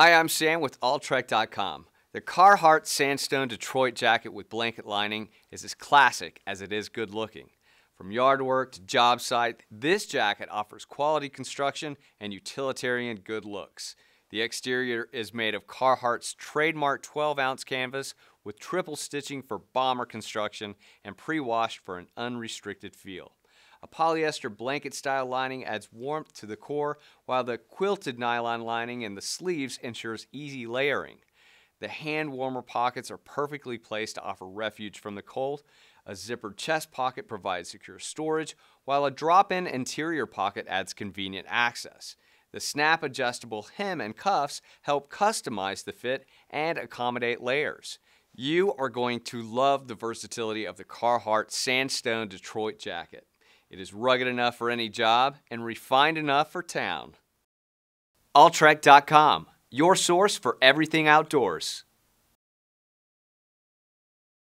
Hi, I'm Sam with AllTrek.com. The Carhartt Sandstone Detroit jacket with blanket lining is as classic as it is good looking. From yard work to job site, this jacket offers quality construction and utilitarian good looks. The exterior is made of Carhartt's trademark 12 ounce canvas with triple stitching for bomber construction and pre washed for an unrestricted feel. A polyester blanket style lining adds warmth to the core, while the quilted nylon lining in the sleeves ensures easy layering. The hand warmer pockets are perfectly placed to offer refuge from the cold. A zippered chest pocket provides secure storage, while a drop-in interior pocket adds convenient access. The snap adjustable hem and cuffs help customize the fit and accommodate layers. You are going to love the versatility of the Carhartt Sandstone Detroit jacket. It is rugged enough for any job and refined enough for town. Alltrek.com, your source for everything outdoors.